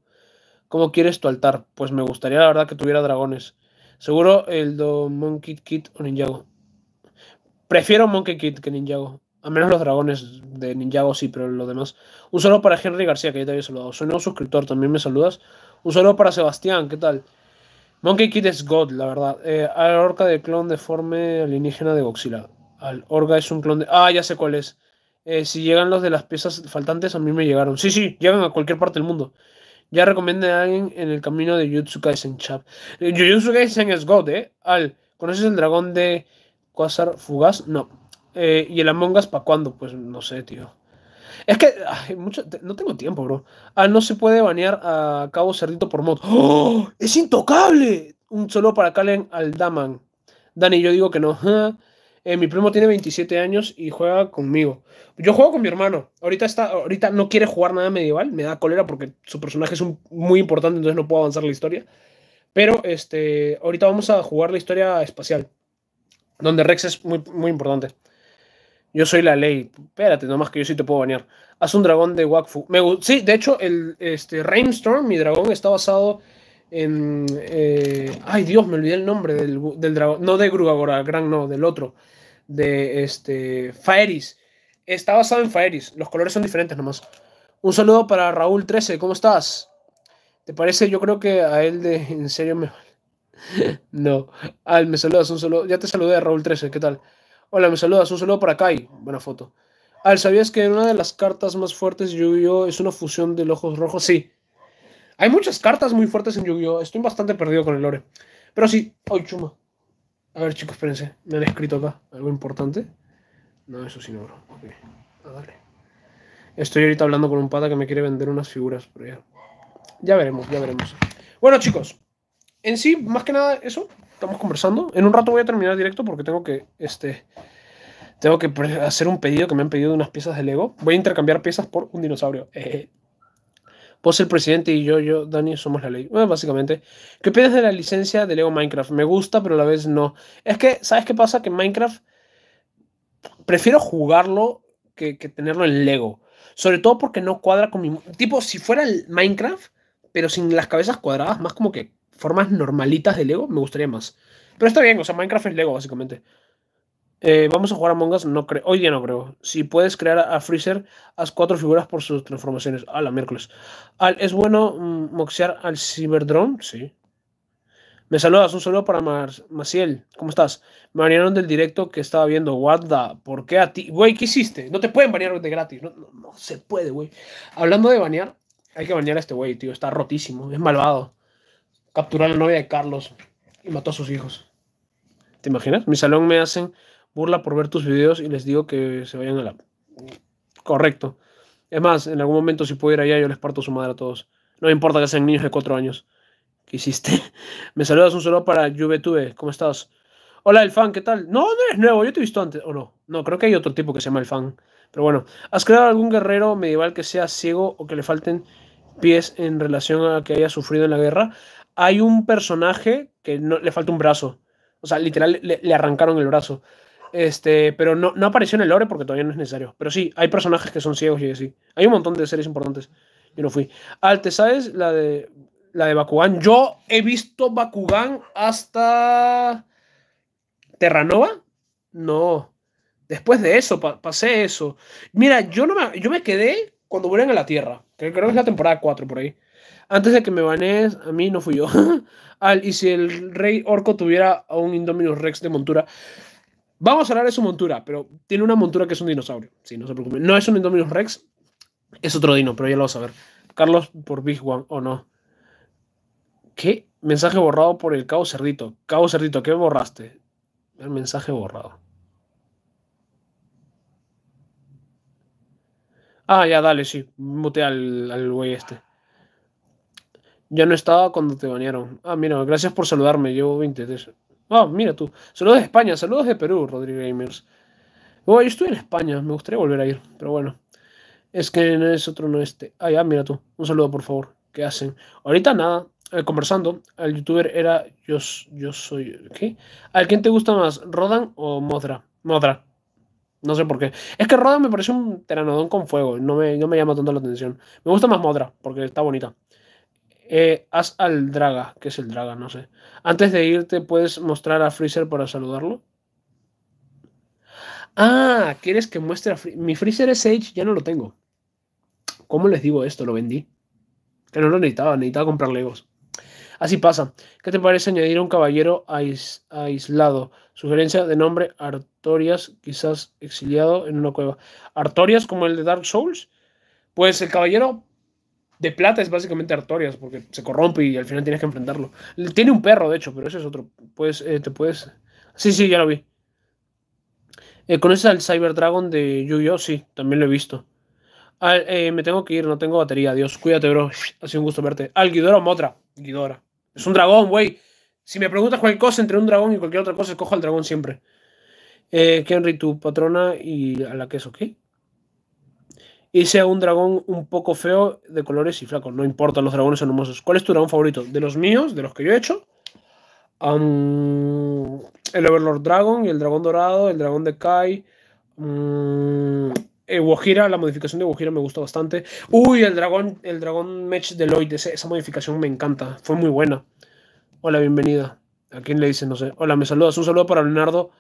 ¿Cómo quieres tu altar? Pues me gustaría, la verdad, que tuviera dragones. Seguro el do Monkey Kid o Ninjago. Prefiero Monkey Kid que Ninjago. A menos los dragones de Ninjago sí, pero los demás. Un saludo para Henry García, que ya te había saludado. Soy nuevo suscriptor, también me saludas. Un saludo para Sebastián, ¿qué tal? Monkey Kid es God, la verdad. Eh, al orca de clon deforme alienígena de Goxila. Al orga es un clon de. Ah, ya sé cuál es. Eh, si llegan los de las piezas faltantes, a mí me llegaron. Sí, sí, llegan a cualquier parte del mundo ya recomiende a alguien en el camino de Jujutsu Kaisen Chap. Eh, Jujutsu Kaisen es God, ¿eh? Al, ¿conoces el dragón de Quasar Fugaz? No. Eh, ¿Y el Among Us para cuándo? Pues no sé, tío. Es que mucho, no tengo tiempo, bro. Ah, no se puede banear a Cabo Cerdito por mod. ¡Oh! ¡Es intocable! Un solo para al Aldaman. Dani, yo digo que no. Eh, mi primo tiene 27 años y juega conmigo. Yo juego con mi hermano. Ahorita, está, ahorita no quiere jugar nada medieval. Me da cólera porque su personaje es muy importante, entonces no puedo avanzar la historia. Pero este, ahorita vamos a jugar la historia espacial. Donde Rex es muy, importante. Yo soy la ley. Espérate, nomás que yo sí te puedo bañar. Haz un dragón de Wakfu. Me, sí, de hecho, el este, Rainstorm, mi dragón, está basado en, eh, ay, Dios, me olvidé el nombre del, dragón. No de gran no, del otro. De este. Faeris. Está basado en Faeris. Los colores son diferentes nomás. Un saludo para Raúl 13. ¿Cómo estás? ¿Te parece? Yo creo que a él de en serio me. no. Al, me saludas un saludo. Ya te saludé a Raúl 13. ¿Qué tal? Hola, me saludas. Un saludo para Kai. Buena foto. Al, ¿sabías que una de las cartas más fuertes de es una fusión de ojos rojos? Sí. Hay muchas cartas muy fuertes en Yu-Gi-Oh! Estoy bastante perdido con el lore. Pero sí, hoy chuma. A ver, chicos, espérense. Me han escrito acá algo importante. No, eso sí, no, bro. Ok, ah, Estoy ahorita hablando con un pata que me quiere vender unas figuras, pero ya. Ya veremos, ya veremos. Bueno, chicos, en sí, más que nada eso, estamos conversando. En un rato voy a terminar directo porque tengo que, este, tengo que hacer un pedido que me han pedido unas piezas de Lego. Voy a intercambiar piezas por un dinosaurio. Eh. Vos el presidente y yo, yo, Dani, somos la ley. Bueno, básicamente. ¿Qué opinas de la licencia de Lego Minecraft? Me gusta, pero a la vez no. Es que, ¿sabes qué pasa? Que Minecraft prefiero jugarlo que, tenerlo en Lego. Sobre todo porque no cuadra con mi... Tipo, si fuera el Minecraft, pero sin las cabezas cuadradas, más como que formas normalitas de Lego, me gustaría más. Pero está bien, o sea, Minecraft es Lego, básicamente. Eh, vamos a jugar a mongas, no creo. Hoy día no creo. Si puedes crear a Freezer, haz cuatro figuras por sus transformaciones. A la miércoles. Al, ¿Es bueno mm, moxear al Cyberdrone? Sí. Me saludas, un saludo para Maciel. ¿Cómo estás? Me banearon del directo que estaba viendo. Guarda, ¿por qué a ti? Güey, ¿qué hiciste? No te pueden banear de gratis. No, no se puede, güey. Hablando de banear, hay que banear a este güey, tío. Está rotísimo. Es malvado. Capturó a la novia de Carlos y mató a sus hijos. ¿Te imaginas? Mi salón me hacen burla por ver tus videos y les digo que se vayan a la... Correcto. Es más, en algún momento si puedo ir allá yo les parto su madre a todos. No importa que sean niños de cuatro años. ¿Qué hiciste? me saludas un saludo para YouTube ¿Cómo estás? Hola, el fan, ¿qué tal? No, no eres nuevo, yo te he visto antes. ¿O no? No, creo que hay otro tipo que se llama el fan. Pero bueno, ¿has creado algún guerrero medieval que sea ciego o que le falten pies en relación a que haya sufrido en la guerra? Hay un personaje que no, le falta un brazo. O sea, literal, le arrancaron el brazo. Este, pero no, apareció en el lore porque todavía no es necesario. Pero sí, hay personajes que son ciegos y así. Hay un montón de series importantes. Yo no fui. Al, ¿te sabes la de, la de Bakugan? Yo he visto Bakugan hasta Terranova. No. Después de eso, pasé eso. Mira, yo, no me, yo me quedé cuando vuelven a la Tierra, que creo que es la temporada 4 por ahí. Antes de que me banees, a mí no fui yo. Al, y si el rey orco tuviera a un Indominus Rex de montura. Vamos a hablar de su montura, pero tiene una montura que es un dinosaurio. Sí, no se preocupen. No es un Indominus Rex, es otro dino, pero ya lo vas a ver. Carlos por Big One o no. ¿Qué? Mensaje borrado por el Cabo Cerdito. Cabo Cerdito, ¿qué borraste? El mensaje borrado. Ah, ya, dale, sí. Mute al, al güey este. Ya no estaba cuando te bañaron. Ah, mira, gracias por saludarme. Llevo 20 de eso. Ah, mira tú. Saludos de España, saludos de Perú, Rodrigo Gamers. yo estoy en España, me gustaría volver a ir, pero bueno. Es que no es otro, no este. Ah, ya, mira tú. Un saludo, por favor. ¿Qué hacen? Ahorita nada, eh, conversando. El youtuber era yo, yo soy. ¿Qué? ¿A quién te gusta más, Rodan o Modra? Modra. No sé por qué. Es que Rodan me parece un teranodón con fuego. No me, no me llama tanto la atención. Me gusta más Modra, porque está bonita. Eh, haz al Draga, que es el Draga, no sé. Antes de irte, ¿puedes mostrar a Freezer para saludarlo? Ah, ¿quieres que muestre a Freezer? Mi Freezer ya no lo tengo. ¿Cómo les digo esto? Lo vendí. Que no lo necesitaba, necesitaba comprar Legos. Así pasa. ¿Qué te parece añadir un caballero aislado? Sugerencia de nombre Artorias, quizás exiliado en una cueva. ¿Artorias como el de Dark Souls? Pues el caballero de plata es básicamente Artorias, porque se corrompe y al final tienes que enfrentarlo. Tiene un perro, de hecho, pero ese es otro. Pues te puedes. Sí, sí, ya lo vi. Eh, ¿Conoces al Cyber Dragon de yu gi Sí, también lo he visto. Eh, me tengo que ir, no tengo batería. Dios, cuídate, bro. Ha sido un gusto verte. Al Guidora Motra. Guidora. Es un dragón, güey. Si me preguntas cualquier cosa entre un dragón y cualquier otra cosa, escojo al dragón siempre. Eh, tu patrona y a la que es, ¿ok? y un dragón un poco feo de colores y flacos. No importa, los dragones son hermosos. ¿Cuál es tu dragón favorito? De los míos, de los que yo he hecho. el Overlord Dragon y el dragón dorado, el dragón de Kai. Um, la modificación de Wojira me gustó bastante. Uy, el dragón, el dragón Mech de esa, modificación me encanta. Fue muy buena. Hola, bienvenida. ¿A quién le dicen? No sé. Hola, me saludas. Un saludo para Leonardo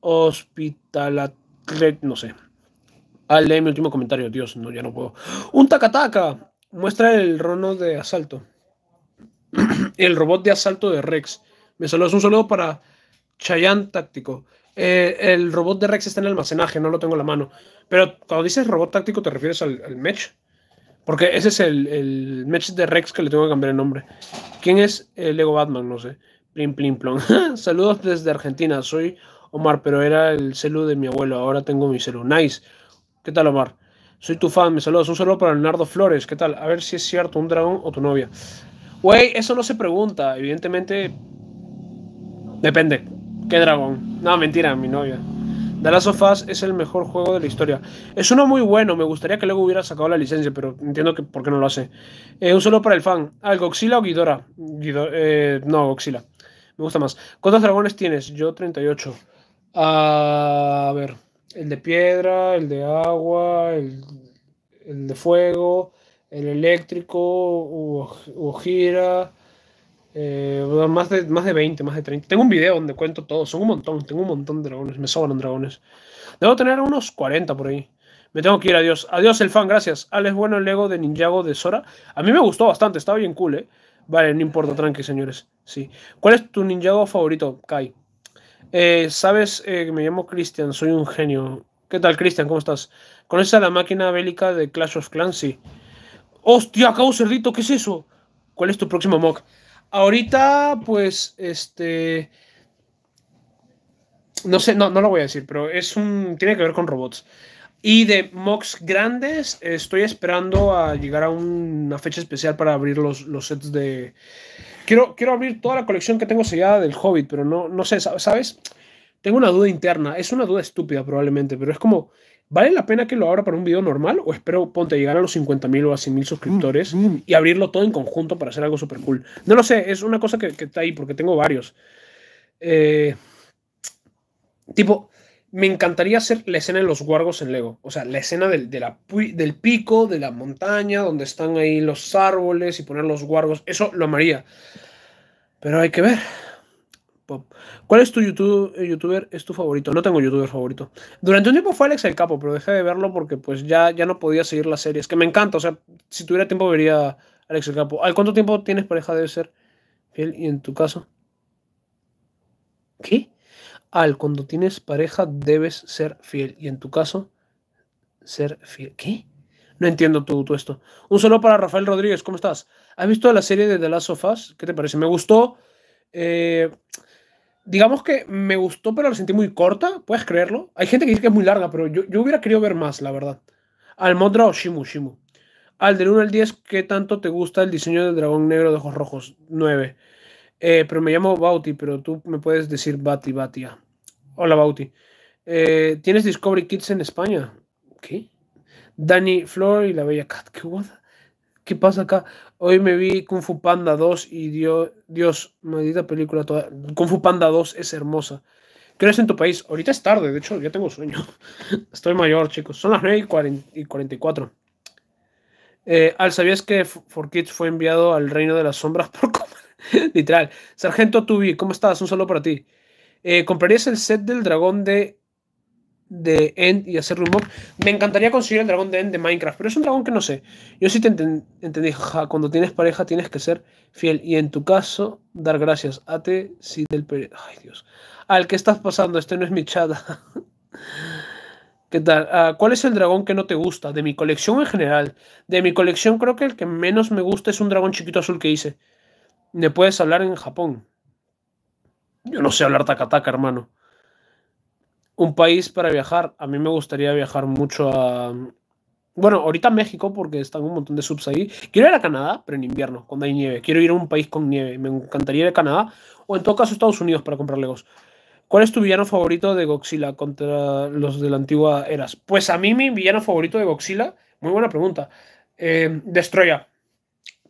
Hospitalatlet. no sé. Ah, lee mi último comentario. Dios, no, ya no puedo. Un tacataca. Muestra el rono de asalto. el robot de asalto de Rex. Me saludas, Un saludo para Chayan Táctico. Eh, el robot de Rex está en almacenaje, no lo tengo en la mano. Pero cuando dices robot táctico, ¿te refieres al, al Porque ese es el, el match de Rex que le tengo que cambiar el nombre. ¿Quién es el Lego Batman? No sé. Plim, plim, plom. Saludos desde Argentina. Soy Omar, pero era el celu de mi abuelo. Ahora tengo mi celu. Nice. ¿Qué tal, Omar? Soy tu fan, me saludas. Un saludo para Leonardo Flores. ¿Qué tal? A ver si es cierto, un dragón o tu novia. Güey, eso no se pregunta. Evidentemente. Depende. ¿Qué dragón? No, mentira, mi novia. The Last of es el mejor juego de la historia. Es uno muy bueno, me gustaría que luego hubiera sacado la licencia, pero entiendo que por qué no lo hace. Eh, un solo para el fan. Ah, o Guidora. Guido, eh, no, Goxila. Me gusta más. ¿Cuántos dragones tienes? Yo 38. Ah, a ver el de piedra, el de agua, el, de fuego, el eléctrico, o, gira, eh, más, de, más de 20, más de 30. Tengo un video donde cuento todo, son un montón, tengo un montón de dragones, me sobran dragones. Debo tener unos 40 por ahí. Me tengo que ir, adiós. Adiós el fan, gracias. Alex ah, Bueno, el Lego de Ninjago de Sora. A mí me gustó bastante, estaba bien cool, ¿eh? Vale, no importa, tranqui, señores. Sí. ¿Cuál es tu Ninjago favorito, Kai? Eh, Sabes, eh, me llamo Cristian, soy un genio. ¿Qué tal, Cristian? ¿Cómo estás? ¿Conoces a la máquina bélica de Clash of Sí ¡Hostia, Acabo cerdito! ¿Qué es eso? ¿Cuál es tu próximo mock? Ahorita, pues, este. No sé, no, no lo voy a decir, pero es un. Tiene que ver con robots. Y de mocks grandes, estoy esperando a llegar a una fecha especial para abrir los sets de Quiero, abrir toda la colección que tengo sellada del Hobbit, pero no, no sé, ¿sabes? Tengo una duda interna, es una duda estúpida probablemente, pero es como, ¿vale la pena que lo abra para un video normal? ¿O espero, ponte, llegar a los 50.000 o a 100.000 suscriptores mm, mm. y abrirlo todo en conjunto para hacer algo súper cool? No lo sé, es una cosa que, que está ahí porque tengo varios. Eh, tipo, me encantaría hacer la escena de los guargos en Lego. O sea, la escena del, del pico, de la montaña, donde están ahí los árboles y poner los guargos. Eso lo amaría. Pero hay que ver. ¿Cuál es tu YouTube, eh, youtuber? ¿Es tu favorito? No tengo youtuber favorito. Durante un tiempo fue Alex el Capo, pero dejé de verlo porque pues ya, ya no podía seguir las series. Que me encanta. O sea, si tuviera tiempo vería Alex el Capo. ¿Al cuánto tiempo tienes pareja? Debe ser fiel. ¿Y en tu caso? ¿Qué? al cuando tienes pareja debes ser fiel. Y en tu caso, ser fiel. ¿Qué? No entiendo todo, esto. Un saludo para Rafael Rodríguez, ¿cómo estás? ¿Has visto la serie de The Last of Us? ¿Qué te parece? Me gustó. Eh, digamos que me gustó, pero la sentí muy corta, ¿puedes creerlo? Hay gente que dice que es muy larga, pero yo, hubiera querido ver más, la verdad. Almondra o Shimu, Shimu. Al del 1 al 10, ¿qué tanto te gusta el diseño del dragón negro de ojos rojos? 9. Eh, pero me llamo Bauti, pero tú me puedes decir Bati, Batia. Hola, Bauti. Eh, ¿Tienes Discovery Kids en España? ¿Qué? Dani Flor y la bella Cat. ¿Qué, ¿Qué pasa acá? Hoy me vi Kung Fu Panda 2 y dio, Dios, maldita película toda. Kung Fu Panda 2 es hermosa. ¿Qué en tu país? Ahorita es tarde, de hecho, ya tengo sueño. Estoy mayor, chicos. Son las 9 y 44. Eh, al, ¿sabías que Forkids fue enviado al reino de las sombras por Literal. Sargento Tubi, ¿cómo estás? Un saludo para ti. Eh, ¿Comprarías el set del dragón de, de End y hacer un Me encantaría conseguir el dragón de End de Minecraft, pero es un dragón que no sé. Yo sí te entendí, cuando tienes pareja tienes que ser fiel y en tu caso dar gracias. A te, si del Ay, Dios. Al, que estás pasando? Este no es mi chat. ¿Qué tal? Ah, ¿Cuál es el dragón que no te gusta? De mi colección en general. De mi colección creo que el que menos me gusta es un dragón chiquito azul que hice. Me puedes hablar en Japón. Yo no sé hablar takataka, hermano. Un país para viajar. A mí me gustaría viajar mucho a... Bueno, ahorita México porque están un montón de subs ahí. Quiero ir a Canadá, pero en invierno, cuando hay nieve. Quiero ir a un país con nieve. Me encantaría ir a Canadá o en todo caso Estados Unidos para comprar Legos. ¿Cuál es tu villano favorito de Godzilla contra los de la antigua Eras? Pues a mí mi villano favorito de Godzilla, muy buena pregunta, eh, Destroya.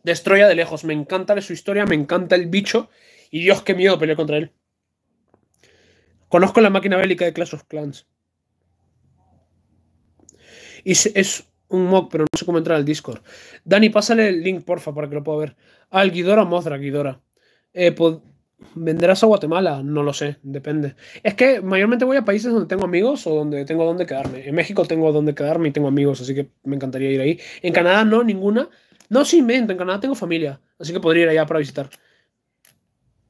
Destroya de lejos, me encanta su historia, me encanta el bicho y Dios, qué miedo pelear contra él. Conozco la máquina bélica de Clash of Clans. Y es un mock, pero no sé cómo entrar al Discord. Dani, pásale el link, porfa, para que lo pueda ver. Al Guidora Mothra, Guidora. Eh, ¿Vendrás a Guatemala? No lo sé, depende. Es que mayormente voy a países donde tengo amigos o donde tengo donde quedarme. En México tengo donde quedarme y tengo amigos, así que me encantaría ir ahí. En Canadá no, ninguna. No, sí, miento, en Canadá tengo familia, así que podría ir allá para visitar.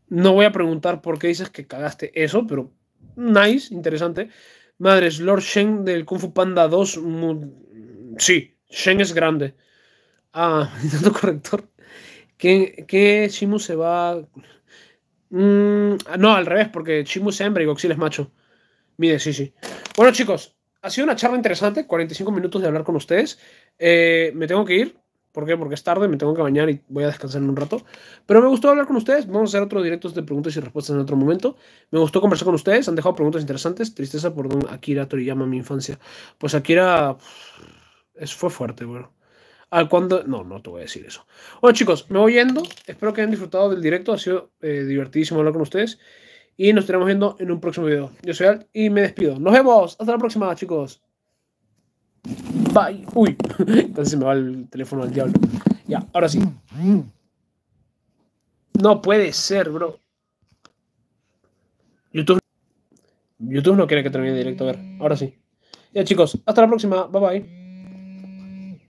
No voy a preguntar por qué dices que cagaste eso, pero nice, interesante. Madres, Lord Shen del Kung Fu Panda 2. Sí, Shen es grande. Ah, intento corrector. ¿Qué, qué Shimu se va? Mm, no, al revés, porque Chimu es hembra y Goxil es macho. Mire, sí, sí. Bueno, chicos, ha sido una charla interesante, 45 minutos de hablar con ustedes. Eh, me tengo que ir. ¿Por qué? Porque es tarde, me tengo que bañar y voy a descansar en un rato. Pero me gustó hablar con ustedes. Vamos a hacer otros directos de preguntas y respuestas en otro momento. Me gustó conversar con ustedes. Han dejado preguntas interesantes. Tristeza por don Akira Toriyama, mi infancia. Pues Akira. es fue fuerte, bueno. Al ah, cuando. No, no te voy a decir eso. Bueno, chicos, me voy yendo. Espero que hayan disfrutado del directo. Ha sido eh, divertidísimo hablar con ustedes. Y nos estaremos viendo en un próximo video. Yo soy Al y me despido. Nos vemos. Hasta la próxima, chicos. Bye. Uy. Entonces se me va el teléfono al diablo. Ya, ahora sí. No puede ser, bro. YouTube. YouTube no quiere que termine el directo. A ver, ahora sí. Ya, chicos. Hasta la próxima. Bye bye.